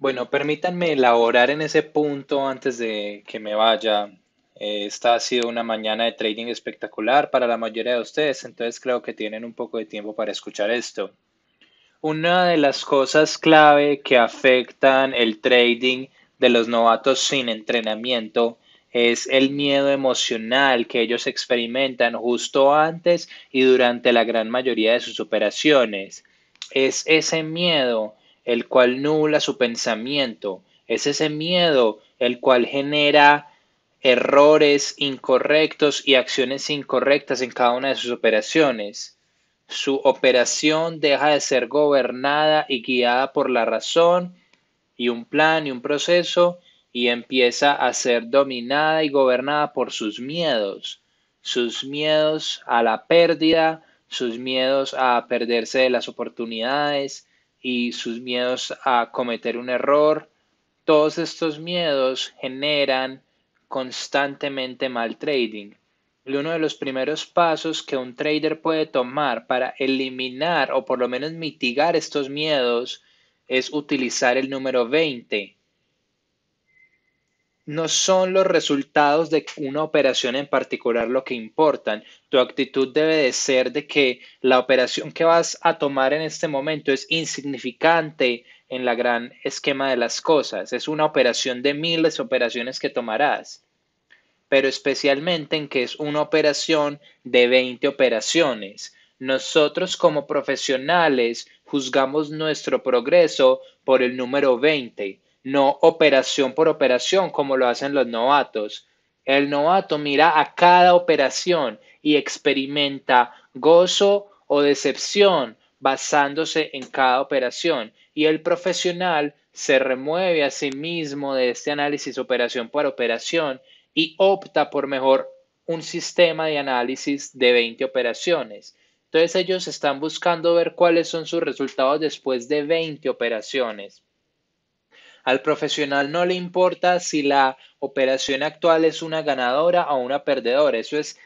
Bueno, permítanme elaborar en ese punto antes de que me vaya. Eh, esta ha sido una mañana de trading espectacular para la mayoría de ustedes, entonces creo que tienen un poco de tiempo para escuchar esto. Una de las cosas clave que afectan el trading de los novatos sin entrenamiento es el miedo emocional que ellos experimentan justo antes y durante la gran mayoría de sus operaciones. Es ese miedo el cual nula su pensamiento. Es ese miedo el cual genera errores incorrectos y acciones incorrectas en cada una de sus operaciones. Su operación deja de ser gobernada y guiada por la razón y un plan y un proceso y empieza a ser dominada y gobernada por sus miedos, sus miedos a la pérdida, sus miedos a perderse de las oportunidades, y sus miedos a cometer un error. Todos estos miedos generan constantemente mal trading. uno de los primeros pasos que un trader puede tomar para eliminar o por lo menos mitigar estos miedos es utilizar el número 20 no son los resultados de una operación en particular lo que importan. Tu actitud debe de ser de que la operación que vas a tomar en este momento es insignificante en la gran esquema de las cosas. Es una operación de miles de operaciones que tomarás, pero especialmente en que es una operación de 20 operaciones. Nosotros como profesionales juzgamos nuestro progreso por el número 20 no operación por operación como lo hacen los novatos. El novato mira a cada operación y experimenta gozo o decepción basándose en cada operación y el profesional se remueve a sí mismo de este análisis operación por operación y opta por mejor un sistema de análisis de 20 operaciones. Entonces ellos están buscando ver cuáles son sus resultados después de 20 operaciones. Al profesional no le importa si la operación actual es una ganadora o una perdedora, eso es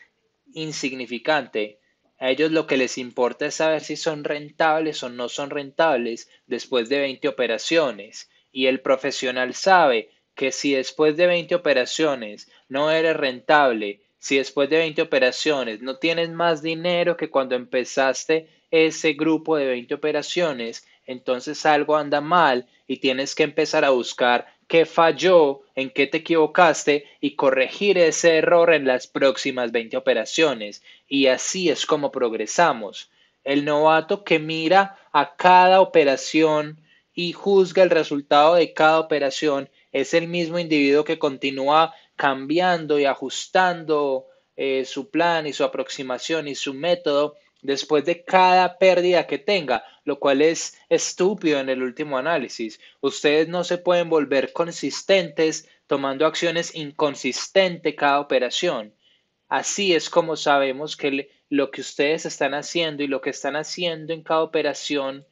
insignificante. A ellos lo que les importa es saber si son rentables o no son rentables después de 20 operaciones. Y el profesional sabe que si después de 20 operaciones no eres rentable, si después de 20 operaciones no tienes más dinero que cuando empezaste ese grupo de 20 operaciones, entonces algo anda mal y tienes que empezar a buscar qué falló, en qué te equivocaste y corregir ese error en las próximas 20 operaciones. Y así es como progresamos. El novato que mira a cada operación y juzga el resultado de cada operación es el mismo individuo que continúa cambiando y ajustando eh, su plan y su aproximación y su método después de cada pérdida que tenga, lo cual es estúpido en el último análisis. Ustedes no se pueden volver consistentes tomando acciones inconsistentes cada operación. Así es como sabemos que lo que ustedes están haciendo y lo que están haciendo en cada operación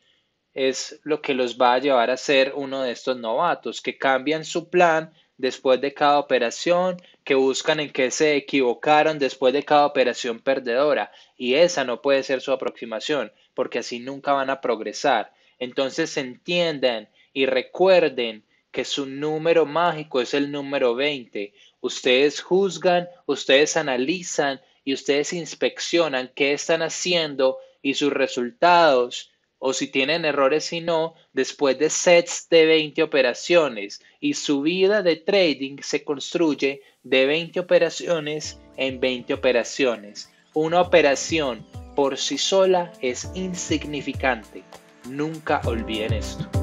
es lo que los va a llevar a ser uno de estos novatos, que cambian su plan después de cada operación, que buscan en qué se equivocaron después de cada operación perdedora. Y esa no puede ser su aproximación, porque así nunca van a progresar. Entonces entiendan y recuerden que su número mágico es el número 20. Ustedes juzgan, ustedes analizan y ustedes inspeccionan qué están haciendo y sus resultados o si tienen errores si no, después de sets de 20 operaciones y su vida de trading se construye de 20 operaciones en 20 operaciones. Una operación por sí sola es insignificante. Nunca olviden esto.